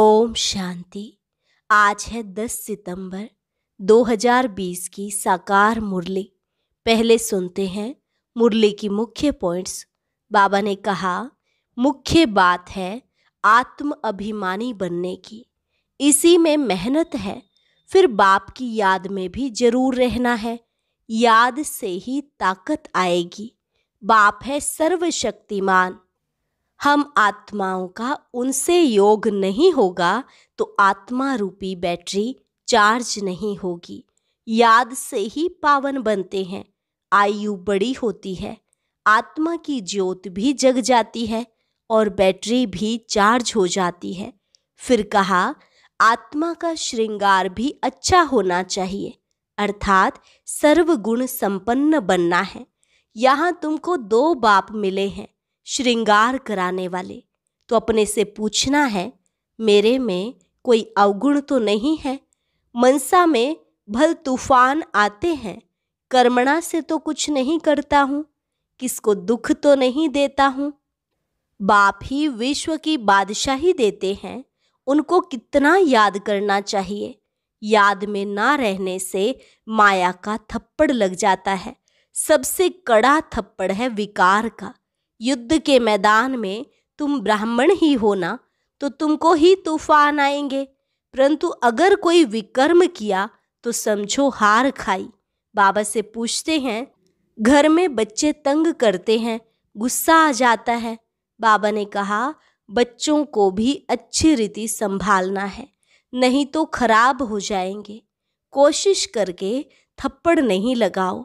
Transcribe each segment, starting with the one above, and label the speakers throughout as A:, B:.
A: ओम शांति आज है 10 सितंबर 2020 की साकार मुरली पहले सुनते हैं मुरली की मुख्य पॉइंट्स बाबा ने कहा मुख्य बात है आत्म अभिमानी बनने की इसी में मेहनत है फिर बाप की याद में भी जरूर रहना है याद से ही ताकत आएगी बाप है सर्वशक्तिमान हम आत्माओं का उनसे योग नहीं होगा तो आत्मा रूपी बैटरी चार्ज नहीं होगी याद से ही पावन बनते हैं आयु बड़ी होती है आत्मा की ज्योत भी जग जाती है और बैटरी भी चार्ज हो जाती है फिर कहा आत्मा का श्रृंगार भी अच्छा होना चाहिए अर्थात सर्वगुण संपन्न बनना है यहाँ तुमको दो बाप मिले हैं श्रृंगार कराने वाले तो अपने से पूछना है मेरे में कोई अवगुण तो नहीं है मनसा में भल तूफान आते हैं कर्मणा से तो कुछ नहीं करता हूँ किसको दुख तो नहीं देता हूँ बाप ही विश्व की बादशाही देते हैं उनको कितना याद करना चाहिए याद में ना रहने से माया का थप्पड़ लग जाता है सबसे कड़ा थप्पड़ है विकार का युद्ध के मैदान में तुम ब्राह्मण ही हो ना तो तुमको ही तूफान आएंगे परंतु अगर कोई विकर्म किया तो समझो हार खाई बाबा से पूछते हैं घर में बच्चे तंग करते हैं गुस्सा आ जाता है बाबा ने कहा बच्चों को भी अच्छी रीति संभालना है नहीं तो खराब हो जाएंगे कोशिश करके थप्पड़ नहीं लगाओ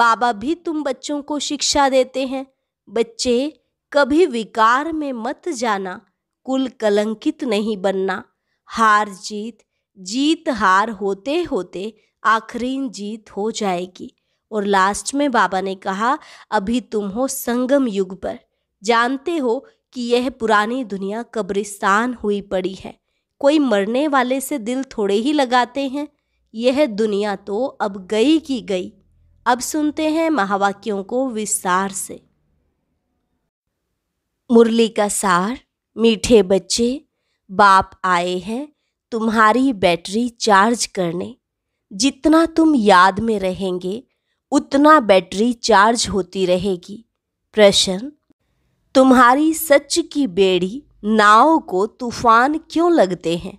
A: बाबा भी तुम बच्चों को शिक्षा देते हैं बच्चे कभी विकार में मत जाना कुल कलंकित नहीं बनना हार जीत जीत हार होते होते आखरीन जीत हो जाएगी और लास्ट में बाबा ने कहा अभी तुम हो संगम युग पर जानते हो कि यह पुरानी दुनिया कब्रिस्तान हुई पड़ी है कोई मरने वाले से दिल थोड़े ही लगाते हैं यह दुनिया तो अब गई की गई अब सुनते हैं महावाक्यों को विस्तार से मुरली का सार मीठे बच्चे बाप आए हैं तुम्हारी बैटरी चार्ज करने जितना तुम याद में रहेंगे उतना बैटरी चार्ज होती रहेगी प्रश्न तुम्हारी सच की बेड़ी नाव को तूफान क्यों लगते हैं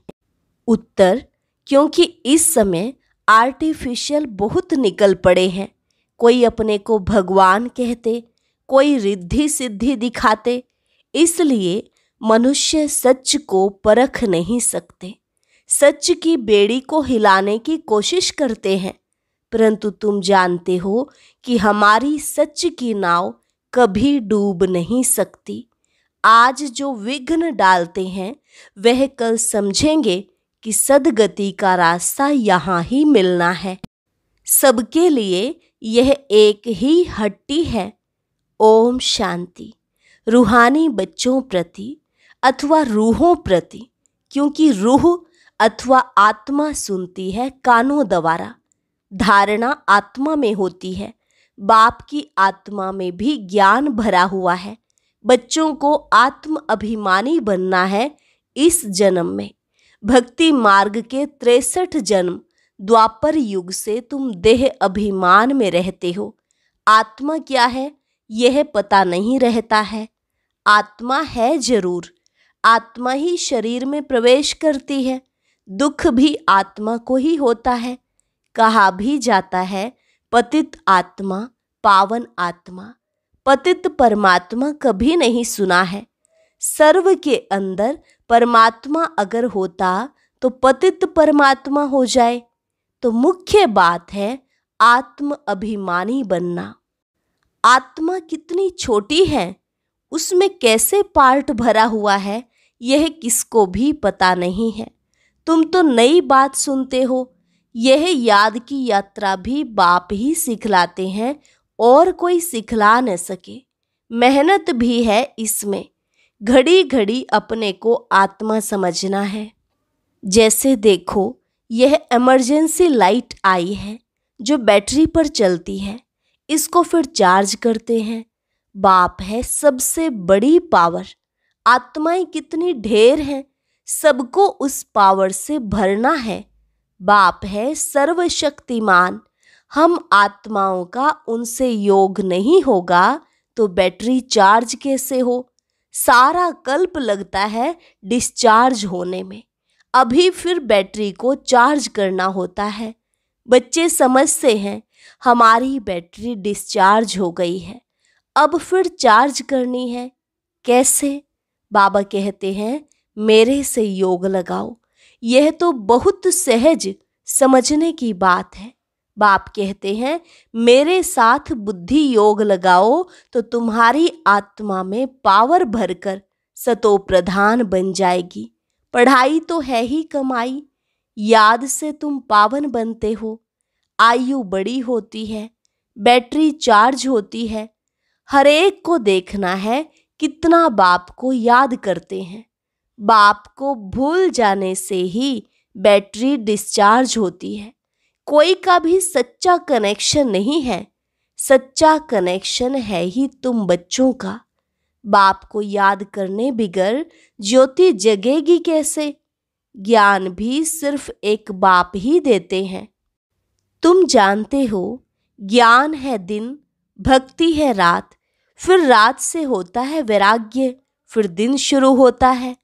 A: उत्तर क्योंकि इस समय आर्टिफिशियल बहुत निकल पड़े हैं कोई अपने को भगवान कहते कोई रिद्धि सिद्धि दिखाते इसलिए मनुष्य सच को परख नहीं सकते सच की बेड़ी को हिलाने की कोशिश करते हैं परंतु तुम जानते हो कि हमारी सच की नाव कभी डूब नहीं सकती आज जो विघ्न डालते हैं वह कल समझेंगे कि सदगति का रास्ता यहाँ ही मिलना है सबके लिए यह एक ही हट्टी है ओम शांति रूहानी बच्चों प्रति अथवा रूहों प्रति क्योंकि रूह अथवा आत्मा सुनती है कानों द्वारा धारणा आत्मा में होती है बाप की आत्मा में भी ज्ञान भरा हुआ है बच्चों को आत्म अभिमानी बनना है इस जन्म में भक्ति मार्ग के तिरसठ जन्म द्वापर युग से तुम देह अभिमान में रहते हो आत्मा क्या है यह पता नहीं रहता है आत्मा है जरूर आत्मा ही शरीर में प्रवेश करती है दुख भी आत्मा को ही होता है कहा भी जाता है पतित आत्मा पावन आत्मा पतित परमात्मा कभी नहीं सुना है सर्व के अंदर परमात्मा अगर होता तो पतित परमात्मा हो जाए तो मुख्य बात है आत्म अभिमानी बनना आत्मा कितनी छोटी है उसमें कैसे पार्ट भरा हुआ है यह किसको भी पता नहीं है तुम तो नई बात सुनते हो यह याद की यात्रा भी बाप ही सिखलाते हैं और कोई सिखला न सके मेहनत भी है इसमें घड़ी घड़ी अपने को आत्मा समझना है जैसे देखो यह इमरजेंसी लाइट आई है जो बैटरी पर चलती है इसको फिर चार्ज करते हैं बाप है सबसे बड़ी पावर आत्माएं कितनी ढेर हैं सबको उस पावर से भरना है बाप है सर्वशक्तिमान हम आत्माओं का उनसे योग नहीं होगा तो बैटरी चार्ज कैसे हो सारा कल्प लगता है डिस्चार्ज होने में अभी फिर बैटरी को चार्ज करना होता है बच्चे समझते हैं हमारी बैटरी डिस्चार्ज हो गई है अब फिर चार्ज करनी है कैसे बाबा कहते हैं मेरे से योग लगाओ यह तो बहुत सहज समझने की बात है बाप कहते हैं मेरे साथ बुद्धि योग लगाओ तो तुम्हारी आत्मा में पावर भरकर सतो प्रधान बन जाएगी पढ़ाई तो है ही कमाई याद से तुम पावन बनते हो आयु बड़ी होती है बैटरी चार्ज होती है हरेक को देखना है कितना बाप को याद करते हैं बाप को भूल जाने से ही बैटरी डिस्चार्ज होती है कोई का भी सच्चा कनेक्शन नहीं है सच्चा कनेक्शन है ही तुम बच्चों का बाप को याद करने बिगर ज्योति जगेगी कैसे ज्ञान भी सिर्फ एक बाप ही देते हैं तुम जानते हो ज्ञान है दिन भक्ति है रात फिर रात से होता है वैराग्य फिर दिन शुरू होता है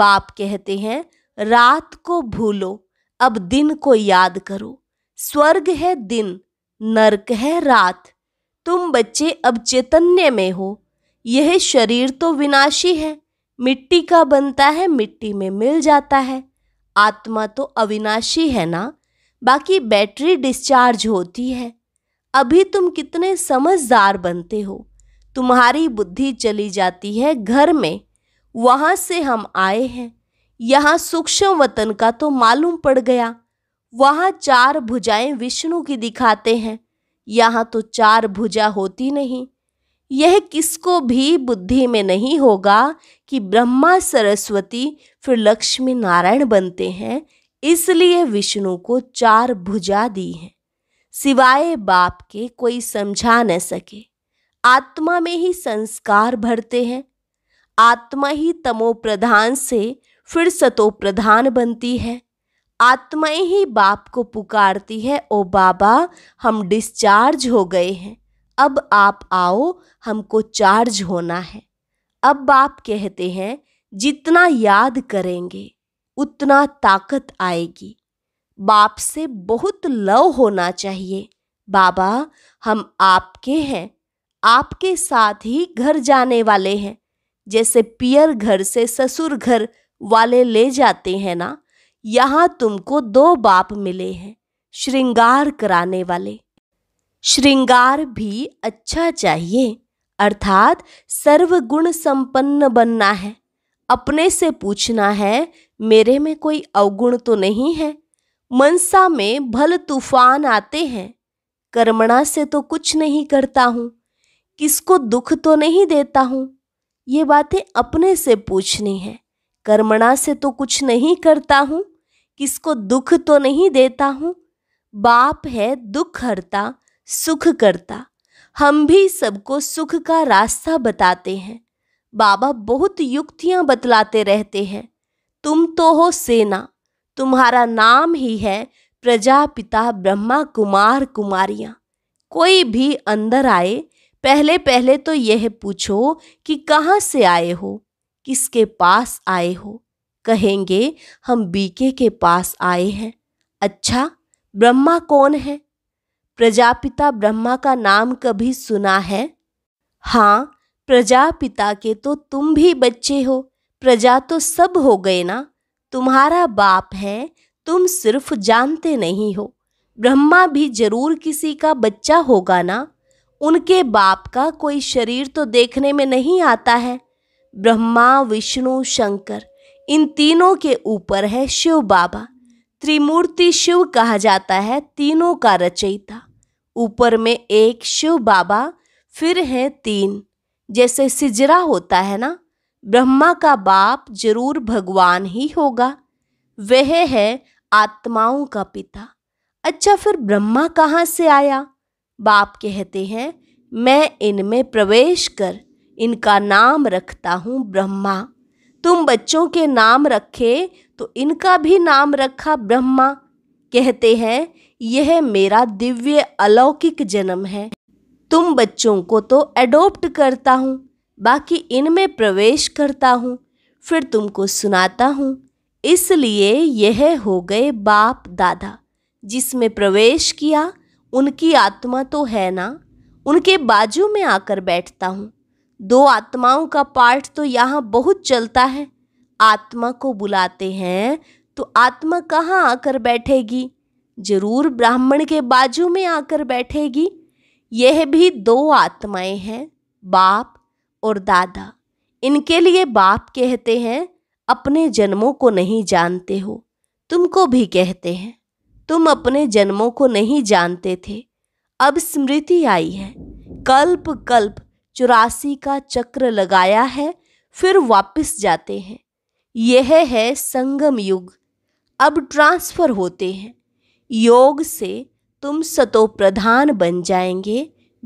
A: बाप कहते हैं रात को भूलो अब दिन को याद करो स्वर्ग है दिन नरक है रात तुम बच्चे अब चैतन्य में हो यह शरीर तो विनाशी है मिट्टी का बनता है मिट्टी में मिल जाता है आत्मा तो अविनाशी है ना बाकी बैटरी डिस्चार्ज होती है अभी तुम कितने समझदार बनते हो तुम्हारी बुद्धि चली जाती है घर में वहाँ से हम आए हैं यहाँ सूक्ष्म वतन का तो मालूम पड़ गया वहाँ चार भुजाएं विष्णु की दिखाते हैं यहाँ तो चार भुजा होती नहीं यह किसको भी बुद्धि में नहीं होगा कि ब्रह्मा सरस्वती फिर लक्ष्मी नारायण बनते हैं इसलिए विष्णु को चार भुजा दी हैं सिवाय बाप के कोई समझा न सके आत्मा में ही संस्कार भरते हैं आत्मा ही तमोप्रधान से फिर सतोप्रधान बनती है आत्मा ही बाप को पुकारती है ओ बाबा हम डिस्चार्ज हो गए हैं अब आप आओ हमको चार्ज होना है अब बाप कहते हैं जितना याद करेंगे उतना ताकत आएगी बाप से बहुत लव होना चाहिए बाबा हम आपके हैं आपके साथ ही घर जाने वाले हैं जैसे पियर घर से ससुर घर वाले ले जाते हैं ना यहाँ तुमको दो बाप मिले हैं श्रृंगार कराने वाले श्रृंगार भी अच्छा चाहिए अर्थात सर्वगुण संपन्न बनना है अपने से पूछना है मेरे में कोई अवगुण तो नहीं है मनसा में भल तूफान आते हैं कर्मणा से तो कुछ नहीं करता हूँ किसको दुख तो नहीं देता हूँ ये बातें अपने से पूछनी है कर्मणा से तो कुछ नहीं करता हूँ किसको दुख तो नहीं देता हूँ बाप है दुख हरता सुख करता हम भी सबको सुख का रास्ता बताते हैं बाबा बहुत युक्तियाँ बतलाते रहते हैं तुम तो हो सेना तुम्हारा नाम ही है प्रजापिता ब्रह्मा कुमार कुमारियाँ कोई भी अंदर आए पहले पहले तो यह पूछो कि कहाँ से आए हो किसके पास आए हो कहेंगे हम बीके के पास आए हैं अच्छा ब्रह्मा कौन है प्रजापिता ब्रह्मा का नाम कभी सुना है हाँ प्रजापिता के तो तुम भी बच्चे हो प्रजा तो सब हो गए ना तुम्हारा बाप है तुम सिर्फ जानते नहीं हो ब्रह्मा भी जरूर किसी का बच्चा होगा ना उनके बाप का कोई शरीर तो देखने में नहीं आता है ब्रह्मा विष्णु शंकर इन तीनों के ऊपर है शिव बाबा त्रिमूर्ति शिव कहा जाता है तीनों का रचयिता ऊपर में एक शिव बाबा फिर है तीन जैसे सिजरा होता है ना ब्रह्मा का बाप जरूर भगवान ही होगा वह है आत्माओं का पिता अच्छा फिर ब्रह्मा कहाँ से आया बाप कहते हैं मैं इनमें प्रवेश कर इनका नाम रखता हूँ ब्रह्मा तुम बच्चों के नाम रखे तो इनका भी नाम रखा ब्रह्मा कहते हैं यह मेरा दिव्य अलौकिक जन्म है तुम बच्चों को तो एडोप्ट करता हूँ बाकी इनमें प्रवेश करता हूँ फिर तुमको सुनाता हूँ इसलिए यह हो गए बाप दादा जिसमें प्रवेश किया उनकी आत्मा तो है ना उनके बाजू में आकर बैठता हूँ दो आत्माओं का पाठ तो यहाँ बहुत चलता है आत्मा को बुलाते हैं तो आत्मा कहाँ आकर बैठेगी जरूर ब्राह्मण के बाजू में आकर बैठेगी यह भी दो आत्माएं हैं बाप और दादा इनके लिए बाप कहते हैं अपने जन्मों को नहीं जानते हो तुमको भी कहते हैं तुम अपने जन्मों को नहीं जानते थे अब स्मृति आई है कल्प कल्प चौरासी का चक्र लगाया है फिर वापस जाते हैं यह है संगम युग अब ट्रांसफर होते हैं योग से तुम सतोप्रधान बन जाएंगे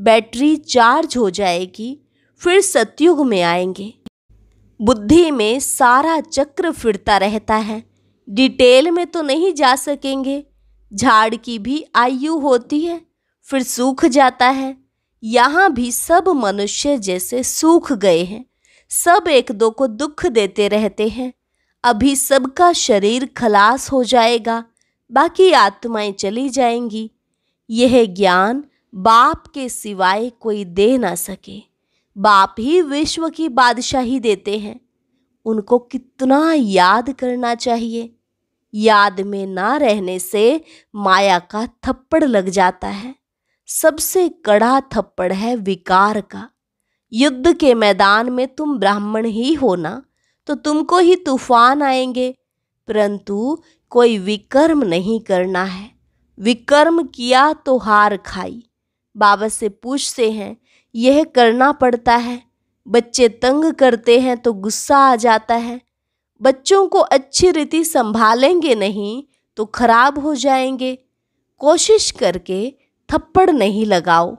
A: बैटरी चार्ज हो जाएगी फिर सतयुग में आएंगे बुद्धि में सारा चक्र फिरता रहता है डिटेल में तो नहीं जा सकेंगे झाड़ की भी आयु होती है फिर सूख जाता है यहाँ भी सब मनुष्य जैसे सूख गए हैं सब एक दो को दुख देते रहते हैं अभी सबका शरीर खलास हो जाएगा बाकी आत्माएं चली जाएंगी यह ज्ञान बाप के सिवाय कोई दे ना सके बाप ही विश्व की बादशाही देते हैं उनको कितना याद करना चाहिए याद में ना रहने से माया का थप्पड़ लग जाता है सबसे कड़ा थप्पड़ है विकार का युद्ध के मैदान में तुम ब्राह्मण ही हो ना तो तुमको ही तूफान आएंगे परंतु कोई विकर्म नहीं करना है विकर्म किया तो हार खाई बाबा से पूछते हैं यह करना पड़ता है बच्चे तंग करते हैं तो गुस्सा आ जाता है बच्चों को अच्छी रीति संभालेंगे नहीं तो खराब हो जाएंगे कोशिश करके थप्पड़ नहीं लगाओ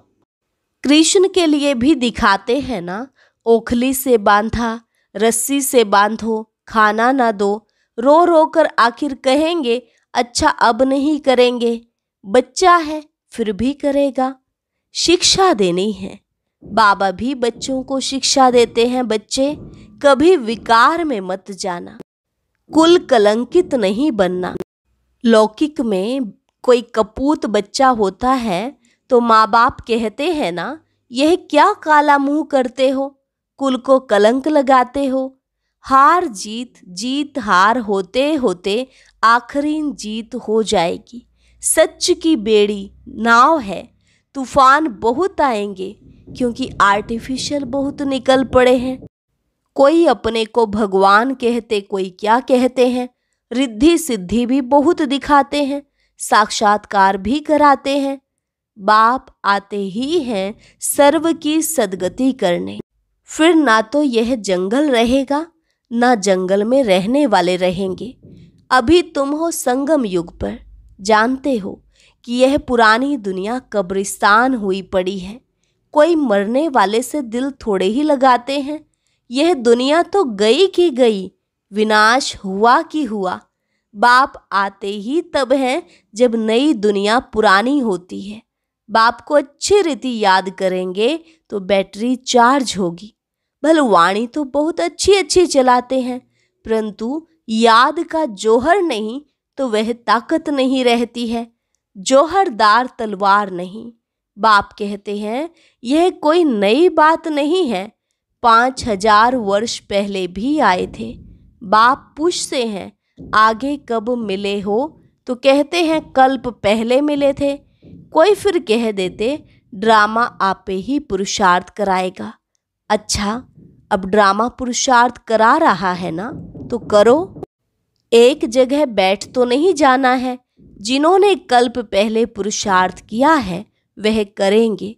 A: कृष्ण के लिए भी दिखाते हैं ना ओखली से बांधा रस्सी से बांधो खाना ना दो रो रो कर आखिर कहेंगे अच्छा अब नहीं करेंगे बच्चा है फिर भी करेगा शिक्षा देनी है बाबा भी बच्चों को शिक्षा देते हैं बच्चे कभी विकार में मत जाना कुल कलंकित नहीं बनना लौकिक में कोई कपूत बच्चा होता है तो माँ बाप कहते हैं ना यह क्या काला मुंह करते हो कुल को कलंक लगाते हो हार जीत जीत हार होते होते आखिरी जीत हो जाएगी सच की बेड़ी नाव है तूफान बहुत आएंगे क्योंकि आर्टिफिशियल बहुत निकल पड़े हैं कोई अपने को भगवान कहते कोई क्या कहते हैं रिद्धि सिद्धि भी बहुत दिखाते हैं साक्षात्कार भी कराते हैं बाप आते ही हैं सर्व की सदगति करने फिर ना तो यह जंगल रहेगा ना जंगल में रहने वाले रहेंगे अभी तुम हो संगम युग पर जानते हो कि यह पुरानी दुनिया कब्रिस्तान हुई पड़ी है कोई मरने वाले से दिल थोड़े ही लगाते हैं यह दुनिया तो गई की गई विनाश हुआ कि हुआ बाप आते ही तब हैं जब नई दुनिया पुरानी होती है बाप को अच्छी रीति याद करेंगे तो बैटरी चार्ज होगी भलवाणी तो बहुत अच्छी अच्छी चलाते हैं परंतु याद का जोहर नहीं तो वह ताकत नहीं रहती है जोहरदार तलवार नहीं बाप कहते हैं यह कोई नई बात नहीं है पाँच हजार वर्ष पहले भी आए थे बाप पूछते हैं आगे कब मिले हो तो कहते हैं कल्प पहले मिले थे कोई फिर कह देते ड्रामा आपे ही पुरुषार्थ कराएगा अच्छा अब ड्रामा पुरुषार्थ करा रहा है ना तो करो एक जगह बैठ तो नहीं जाना है जिन्होंने कल्प पहले पुरुषार्थ किया है वह करेंगे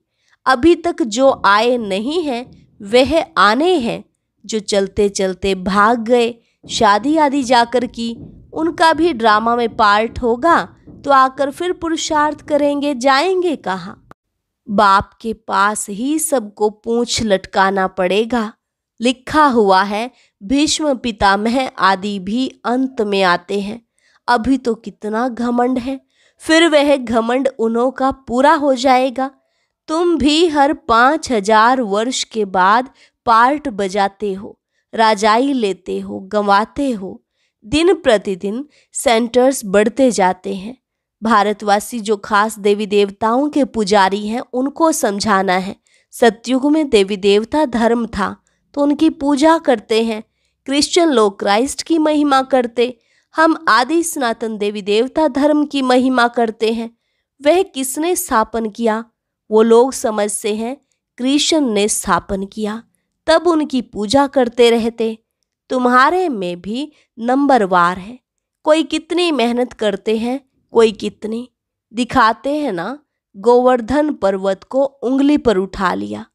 A: अभी तक जो आए नहीं हैं वह आने हैं जो चलते चलते भाग गए शादी आदि जाकर की उनका भी ड्रामा में पार्ट होगा तो आकर फिर पुरुषार्थ करेंगे जाएंगे कहाँ बाप के पास ही सबको पूछ लटकाना पड़ेगा लिखा हुआ है भीष्म पितामह आदि भी अंत में आते हैं अभी तो कितना घमंड है फिर वह घमंड उन्हों का पूरा हो जाएगा तुम भी हर पाँच हजार वर्ष के बाद पार्ट बजाते हो राजाई लेते हो गंवाते हो दिन प्रतिदिन सेंटर्स बढ़ते जाते हैं भारतवासी जो खास देवी देवताओं के पुजारी हैं उनको समझाना है सत्युग में देवी देवता धर्म था तो उनकी पूजा करते हैं क्रिश्चियन लोग क्राइस्ट की महिमा करते हम आदि सनातन देवी देवता धर्म की महिमा करते हैं वह किसने स्थापन किया वो लोग समझते हैं कृष्ण ने स्थापन किया तब उनकी पूजा करते रहते तुम्हारे में भी नंबरवार है कोई कितनी मेहनत करते हैं कोई कितनी दिखाते हैं ना गोवर्धन पर्वत को उंगली पर उठा लिया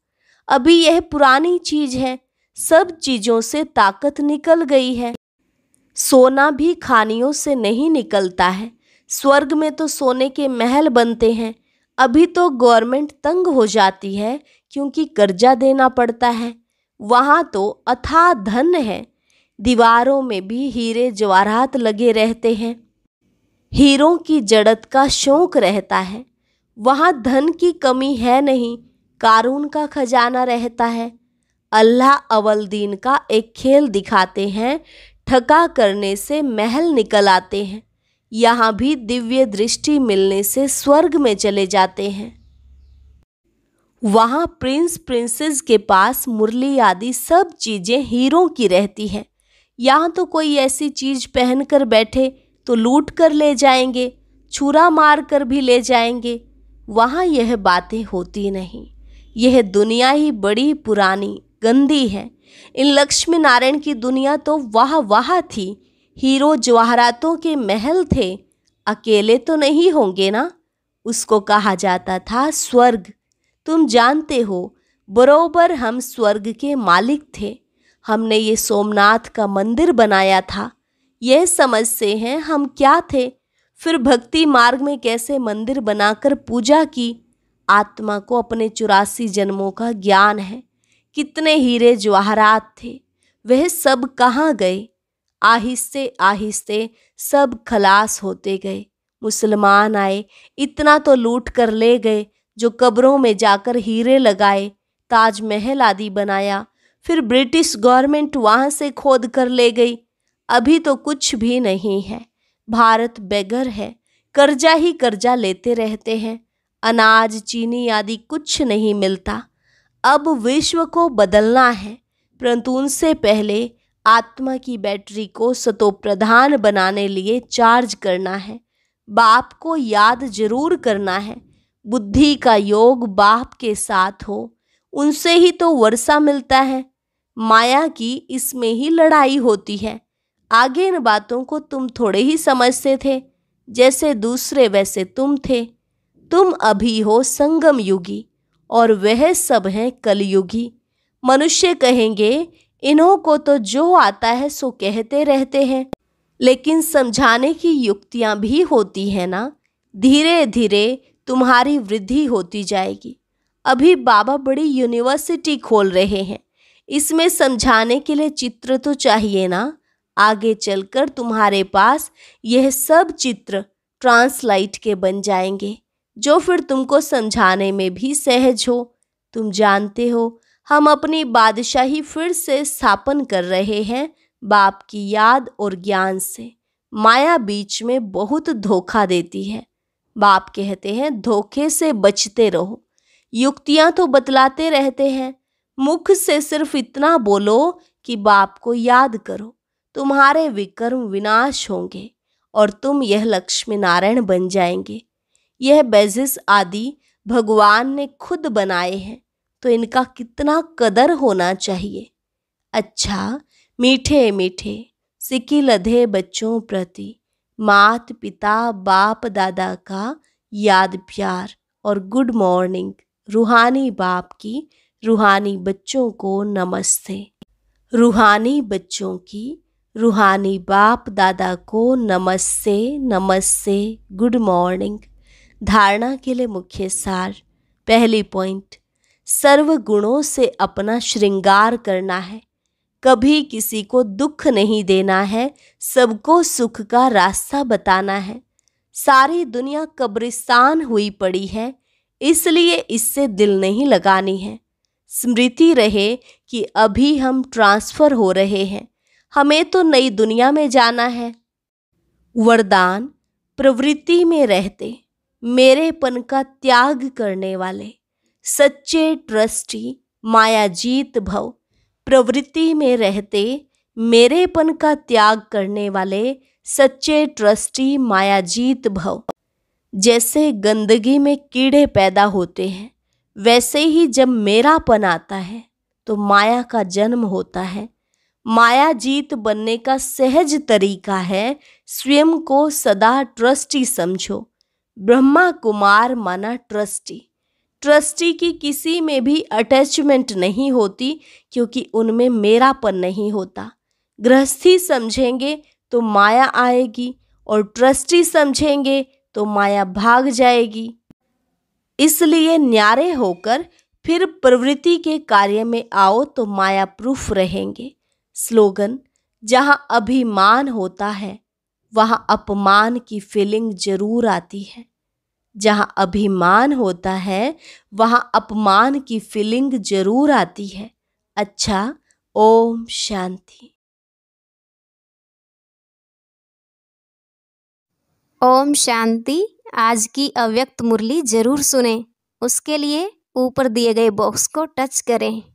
A: अभी यह पुरानी चीज है सब चीज़ों से ताकत निकल गई है सोना भी खानियों से नहीं निकलता है स्वर्ग में तो सोने के महल बनते हैं अभी तो गवर्नमेंट तंग हो जाती है क्योंकि कर्जा देना पड़ता है वहाँ तो अथाह धन है दीवारों में भी हीरे जवाहरात लगे रहते हैं हीरों की जड़त का शौक रहता है वहाँ धन की कमी है नहीं कारून का खजाना रहता है अल्लाह अवलदीन का एक खेल दिखाते हैं ठका करने से महल निकल आते हैं यहाँ भी दिव्य दृष्टि मिलने से स्वर्ग में चले जाते हैं वहाँ प्रिंस प्रिंसेस के पास मुरली आदि सब चीज़ें हीरों की रहती हैं यहाँ तो कोई ऐसी चीज़ पहन कर बैठे तो लूट कर ले जाएंगे छुरा मार कर भी ले जाएंगे वहाँ यह बातें होती नहीं यह दुनिया ही बड़ी पुरानी गंदी है इन लक्ष्मी नारायण की दुनिया तो वाह वाह थी हीरो जवाहरातों के महल थे अकेले तो नहीं होंगे ना उसको कहा जाता था स्वर्ग तुम जानते हो बरोबर हम स्वर्ग के मालिक थे हमने ये सोमनाथ का मंदिर बनाया था यह समझते हैं हम क्या थे फिर भक्ति मार्ग में कैसे मंदिर बनाकर पूजा की आत्मा को अपने चौरासी जन्मों का ज्ञान है कितने हीरे जवाहरात थे वह सब कहाँ गए आहिस्ते आहिस्ते सब खलास होते गए मुसलमान आए इतना तो लूट कर ले गए जो कब्रों में जाकर हीरे लगाए ताजमहल आदि बनाया फिर ब्रिटिश गवर्नमेंट वहाँ से खोद कर ले गई अभी तो कुछ भी नहीं है भारत बेगर है कर्जा ही कर्जा लेते रहते हैं अनाज चीनी आदि कुछ नहीं मिलता अब विश्व को बदलना है परंतु उनसे पहले आत्मा की बैटरी को सतोप्रधान बनाने लिए चार्ज करना है बाप को याद जरूर करना है बुद्धि का योग बाप के साथ हो उनसे ही तो वर्षा मिलता है माया की इसमें ही लड़ाई होती है आगे इन बातों को तुम थोड़े ही समझते थे जैसे दूसरे वैसे तुम थे तुम अभी हो संगम युगी और वह सब हैं कलयुगी मनुष्य कहेंगे इन्हों को तो जो आता है सो कहते रहते हैं लेकिन समझाने की युक्तियाँ भी होती हैं ना धीरे धीरे तुम्हारी वृद्धि होती जाएगी अभी बाबा बड़ी यूनिवर्सिटी खोल रहे हैं इसमें समझाने के लिए चित्र तो चाहिए ना आगे चलकर तुम्हारे पास यह सब चित्र ट्रांसलाइट के बन जाएंगे जो फिर तुमको समझाने में भी सहज हो तुम जानते हो हम अपनी बादशाही फिर से स्थापन कर रहे हैं बाप की याद और ज्ञान से माया बीच में बहुत धोखा देती है बाप कहते हैं धोखे से बचते रहो युक्तियां तो बतलाते रहते हैं मुख से सिर्फ इतना बोलो कि बाप को याद करो तुम्हारे विकर्म विनाश होंगे और तुम यह लक्ष्मी नारायण बन जाएंगे यह बेजिस आदि भगवान ने खुद बनाए हैं तो इनका कितना कदर होना चाहिए अच्छा मीठे मीठे सिकी लधे बच्चों प्रति मात पिता बाप दादा का याद प्यार और गुड मॉर्निंग रूहानी बाप की रूहानी बच्चों को नमस्ते रूहानी बच्चों की रूहानी बाप दादा को नमस्ते नमस्ते गुड मॉर्निंग धारणा के लिए मुख्य सार पहली पॉइंट सर्व गुणों से अपना श्रृंगार करना है कभी किसी को दुख नहीं देना है सबको सुख का रास्ता बताना है सारी दुनिया कब्रिस्तान हुई पड़ी है इसलिए इससे दिल नहीं लगानी है स्मृति रहे कि अभी हम ट्रांसफ़र हो रहे हैं हमें तो नई दुनिया में जाना है वरदान प्रवृत्ति में रहते मेरेपन का त्याग करने वाले सच्चे ट्रस्टी मायाजीत भव प्रवृत्ति में रहते मेरेपन का त्याग करने वाले सच्चे ट्रस्टी मायाजीत भव जैसे गंदगी में कीड़े पैदा होते हैं वैसे ही जब मेरापन आता है तो माया का जन्म होता है मायाजीत बनने का सहज तरीका है स्वयं को सदा ट्रस्टी समझो ब्रह्मा कुमार माना ट्रस्टी ट्रस्टी की किसी में भी अटैचमेंट नहीं होती क्योंकि उनमें मेरापन नहीं होता गृहस्थी समझेंगे तो माया आएगी और ट्रस्टी समझेंगे तो माया भाग जाएगी इसलिए न्यारे होकर फिर प्रवृत्ति के कार्य में आओ तो माया प्रूफ रहेंगे स्लोगन जहाँ अभिमान होता है वहाँ अपमान की फीलिंग जरूर आती है जहाँ अभिमान होता है वहाँ अपमान की फीलिंग जरूर आती है अच्छा ओम शांति ओम शांति आज की अव्यक्त मुरली जरूर सुने उसके लिए ऊपर दिए गए बॉक्स को टच करें